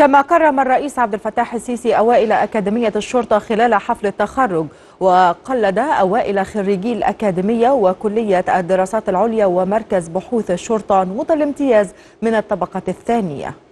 كما كرم الرئيس عبد الفتاح السيسي أوائل أكاديمية الشرطة خلال حفل التخرج وقلد أوائل خريجي الأكاديمية وكلية الدراسات العليا ومركز بحوث الشرطة نوط الامتياز من الطبقة الثانية